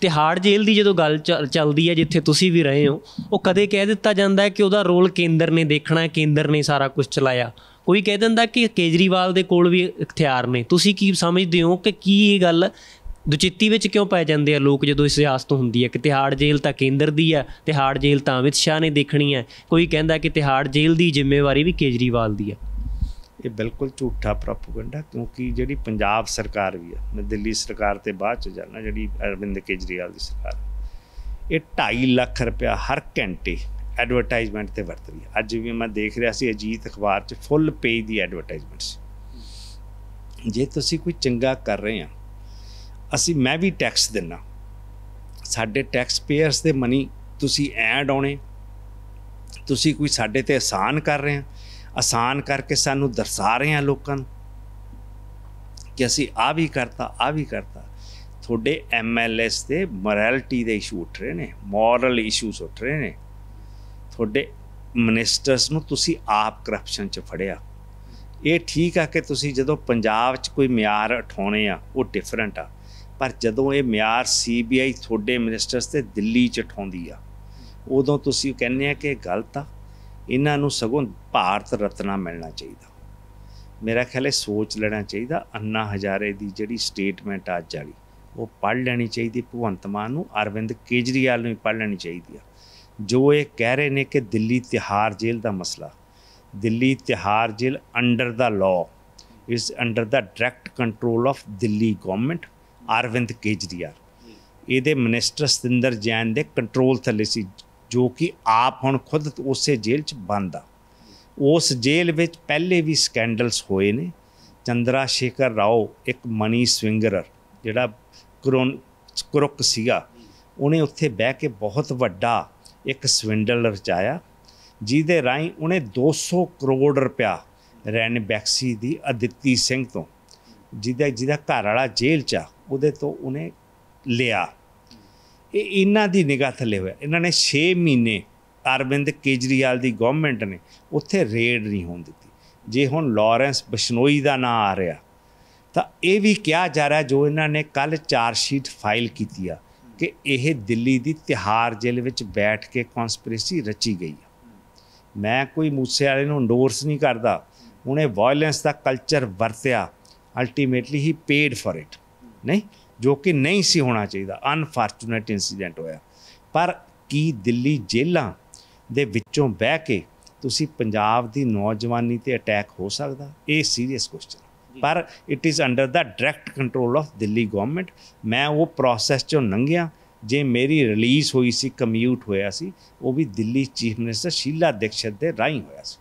ਤਿਹਾੜ ਜੇਲ੍ਹ ਦੀ ਜਦੋਂ ਗੱਲ ਚੱਲਦੀ ਹੈ ਜਿੱਥੇ ਤੁਸੀਂ ਵੀ ਰਹੇ ਹੋ ਉਹ ਕਦੇ ਕਹਿ ਦਿੱਤਾ ਜਾਂਦਾ ਹੈ ਕਿ ਉਹਦਾ ਰੋਲ ਕੇਂਦਰ ਨੇ ਦੇਖਣਾ ਹੈ ਕੇਂਦਰ ਨੇ ਸਾਰਾ ਕੁਝ ਚਲਾਇਆ ਕੋਈ ਕਹਿ ਦਿੰਦਾ ਕਿ ਕੇਜਰੀਵਾਲ ਦੇ ਕੋਲ ਵੀ ਹਥਿਆਰ ਨੇ ਤੁਸੀਂ ਕੀ ਸਮਝਦੇ ਹੋ ਕਿ ਕੀ ਇਹ ਗੱਲ ਦੁਚਿੱਤੀ ਵਿੱਚ ਕਿਉਂ ਪੈ ਜਾਂਦੇ ਆ ਲੋਕ ਜਦੋਂ ਇਸ ਸਿਆਸਤ ਹੁੰਦੀ ਹੈ ਕਿ ਤਿਹਾੜ ਜੇਲ੍ਹ ਤਾਂ ਕੇਂਦਰ ਦੀ ਹੈ ਤਿਹਾੜ ਜੇਲ੍ਹ ਤਾਂ ਅਮਿਤ ਸ਼ਾਹ ਨੇ ਦੇਖਣੀ ਹੈ ਕੋਈ ਕਹਿੰਦਾ ਕਿ ਤਿਹਾੜ ਜੇਲ੍ਹ ਦੀ ਜ਼ਿੰਮੇਵਾਰੀ ਵੀ ਕੇਜਰੀਵਾਲ ਦੀ ਹੈ ਇਹ ਬਿਲਕੁਲ ਝੂਠਾ ਪ੍ਰੋਪਗੈਂਡਾ ਕਿਉਂਕਿ ਜਿਹੜੀ ਪੰਜਾਬ ਸਰਕਾਰ ਵੀ ਆ ਮੈਂ ਦਿੱਲੀ ਸਰਕਾਰ ਤੇ ਬਾਅਦ ਚ ਜਾਣਾ ਜਿਹੜੀ ਅਰਵਿੰਦ ਕੇਜਰੀਵਾਲ ਦੀ ਸਰਕਾਰ ਇਹ 2.5 ਲੱਖ ਰੁਪਇਆ ਹਰ ਘੰਟੇ ਐਡਵਰਟਾਈਜ਼ਮੈਂਟ ਤੇ ਵਰਤ ਰਹੀ ਹੈ ਅੱਜ ਵੀ ਮੈਂ ਦੇਖ ਰਿਹਾ ਸੀ ਅਜੀਤ ਅਖਬਾਰ 'ਚ ਫੁੱਲ ਪੇਜ ਦੀ ਐਡਵਰਟਾਈਜ਼ਮੈਂਟ ਸੀ ਜੇ ਤੁਸੀਂ ਕੋਈ ਚੰਗਾ ਕਰ ਰਹੇ ਆ ਅਸੀਂ ਮੈਂ ਵੀ ਟੈਕਸ ਦਿੰਨਾ ਸਾਡੇ ਟੈਕਸ ਪੇਅਰਸ ਦੇ ਮਨੀ ਤੁਸੀਂ ਐਡ ਆਉਣੇ ਤੁਸੀਂ ਕੋਈ ਸਾਡੇ ਤੇ ਆਸਾਨ ਕਰ ਰਹੇ ਆ ਆਸਾਨ ਕਰਕੇ ਸਾਨੂੰ ਦਰਸਾ ਰਹੇ ਆ ਲੋਕਾਂ ਨੂੰ ਕਿ ਅਸੀਂ ਆ ਵੀ ਕਰਤਾ ਆ ਵੀ ਕਰਤਾ ਤੁਹਾਡੇ ਐਮਐਲਐਸ ਤੇ ਮੋਰੈਲਿਟੀ ਦੇ ਇਸ਼ੂ ਉੱਠ ਰਹੇ ਨੇ ਮੋਰਲ ਇਸ਼ੂਸ ਉੱਠ ਰਹੇ ਨੇ ਤੁਹਾਡੇ ਮਿਨਿਸਟਰਸ ਨੂੰ ਤੁਸੀਂ ਆਪ ਕਰਪਸ਼ਨ 'ਚ ਫੜਿਆ ਇਹ ਠੀਕ ਆ ਕਿ ਤੁਸੀਂ ਜਦੋਂ ਪੰਜਾਬ 'ਚ ਕੋਈ ਮਿਆਰ ਉਠਾਉਣੇ ਆ ਉਹ ਡਿਫਰੈਂਟ ਆ ਪਰ ਜਦੋਂ ਇਹ ਮਿਆਰ ਸੀਬੀਆਈ ਤੁਹਾਡੇ ਮਿਨਿਸਟਰਸ ਤੇ ਦਿੱਲੀ 'ਚ ਉਠਾਉਂਦੀ ਆ ਉਦੋਂ ਤੁਸੀਂ ਕਹਿੰਦੇ ਆ ਕਿ ਗਲਤ ਆ ਇਹਨਾਂ ਨੂੰ ਸਗੋਂ ਭਾਰਤ ਰਤਨਾ ਮਿਲਣਾ ਚਾਹੀਦਾ ਮੇਰਾ ਖਿਆਲ ਹੈ ਸੋਚ ਲੈਣਾ ਚਾਹੀਦਾ ਅੰਨਾ ਹਜ਼ਾਰੇ ਦੀ ਜਿਹੜੀ ਸਟੇਟਮੈਂਟ ਅੱਜ ਵਾਲੀ ਉਹ ਪੜ ਲੈਣੀ ਚਾਹੀਦੀ ਭਗਵੰਤ ਮਾਨ ਨੂੰ ਅਰਵਿੰਦ ਕੇਜਰੀਵਾਲ ਨੂੰ ਵੀ ਪੜ ਲੈਣੀ ਚਾਹੀਦੀ ਆ ਜੋ ਇਹ ਕਹਿ ਰਹੇ ਨੇ ਕਿ ਦਿੱਲੀ ਤਿਹਾਰ ਜੇਲ੍ਹ ਦਾ ਮਸਲਾ ਦਿੱਲੀ ਤਿਹਾਰ ਜੇਲ੍ਹ ਅੰਡਰ ਦਾ ਲਾਅ ਇਸ under the direct control of Delhi government Arvind Kejriwal ਇਹਦੇ ਮਿਨਿਸਟਰ ਸਤਿੰਦਰ ਜੈਨ ਦੇ ਕੰਟਰੋਲ ਥੱਲੇ ਸੀ ਜੋ ਕਿ ਆਪ ਹੁਣ ਖੁਦ ਉਸੇ ਜੇਲ੍ਹ 'ਚ ਬੰਦ ਆ ਉਸ ਜੇਲ੍ਹ ਵਿੱਚ ਪਹਿਲੇ ਵੀ ਸਕੈਂਡਲਸ ਹੋਏ ਨੇ ਚੰਦਰਾ ਸ਼ੇਖਰ ਰਾਓ ਇੱਕ ਮਨੀ ਸਵਿੰਗਰਰ ਜਿਹੜਾ ਕਰੁਕ ਸੀਗਾ ਉਹਨੇ ਉੱਥੇ ਬਹਿ ਕੇ ਬਹੁਤ ਵੱਡਾ ਇੱਕ ਸਵਿੰਡਲ ਰਚਾਇਆ ਜਿਹਦੇ ਰਾਹੀਂ ਉਹਨੇ 200 ਕਰੋੜ ਰੁਪਇਆ ਬੈਕਸੀ ਦੀ ਅਦਿੱਤੀ ਸਿੰਘ ਤੋਂ ਜਿਹਦਾ ਜਿਹਦਾ ਘਰ ਵਾਲਾ ਜੇਲ੍ਹ 'ਚ ਉਹਦੇ ਤੋਂ ਉਹਨੇ ਲਿਆ ਇਹ ਇਹਨਾਂ ਦੀ ਨਿਗਾਹ ਥੱਲੇ ਹੋਇਆ ਇਹਨਾਂ ਨੇ 6 ਮਹੀਨੇ ਅਰਵਿੰਦ ਕੇਜਰੀਵਾਲ ਦੀ ਗਵਰਨਮੈਂਟ ਨੇ ਉੱਥੇ ਰੇਡ ਨਹੀਂ ਹੋਣ ਦਿੱਤੀ ਜੇ ਹੁਣ ਲਾਰੈਂਸ ਬਸ਼ਨੋਈ ਦਾ ਨਾਂ ਆ ਰਿਹਾ ਤਾਂ ਇਹ ਵੀ ਕਿਹਾ ਜਾ ਰਿਹਾ ਜੋ ਇਹਨਾਂ ਨੇ ਕੱਲ ਚਾਰ ਸ਼ੀਟ ਫਾਈਲ ਕੀਤੀ ਆ ਕਿ ਇਹ ਦਿੱਲੀ ਦੀ ਤਿਹਾਰ ਜੇਲ ਵਿੱਚ ਬੈਠ ਕੇ ਕਨਸਪੀਰੇਸੀ ਰਚੀ ਗਈ ਆ ਮੈਂ ਕੋਈ ਮੂਸੇ ਵਾਲੇ ਨੂੰ ਐਂਡੋਰਸ ਨਹੀਂ ਕਰਦਾ ਉਹਨੇ ਵਾਇਲੈਂਸ ਦਾ ਕਲਚਰ ਵਰਤਿਆ ultimately he paid for it ਨਹੀਂ ਜੋ ਕਿ ਨਹੀਂ ਸੀ ਹੋਣਾ ਚਾਹੀਦਾ ਅਨਫੋਰਚੂਨੇਟ ਇਨਸੀਡੈਂਟ ਹੋਇਆ ਪਰ ਕੀ ਦਿੱਲੀ ਜੇਲਾਂ ਦੇ ਵਿੱਚੋਂ ਬਹਿ ਕੇ ਤੁਸੀਂ ਪੰਜਾਬ ਦੀ ਨੌਜਵਾਨੀ ਤੇ ਅਟੈਕ ਹੋ ਸਕਦਾ ਇਹ ਸੀਰੀਅਸ ਕੁਐਸਚਨ ਪਰ it is under the direct control of Delhi government ਮੈਂ ਉਹ ਪ੍ਰੋਸੈਸ ਚੋਂ ਲੰਘਿਆ ਜੇ ਮੇਰੀ ਰਿਲੀਜ਼ ਹੋਈ ਸੀ ਕਮਿਊਟ ਹੋਇਆ ਸੀ ਉਹ ਵੀ ਦਿੱਲੀ ਚੀਫ ਮਿਨਿਸਟਰ ਸ਼ੀਲਾ ਦੀਕਸ਼ਤ ਦੇ ਰਾਹੀਂ ਹੋਇਆ ਸੀ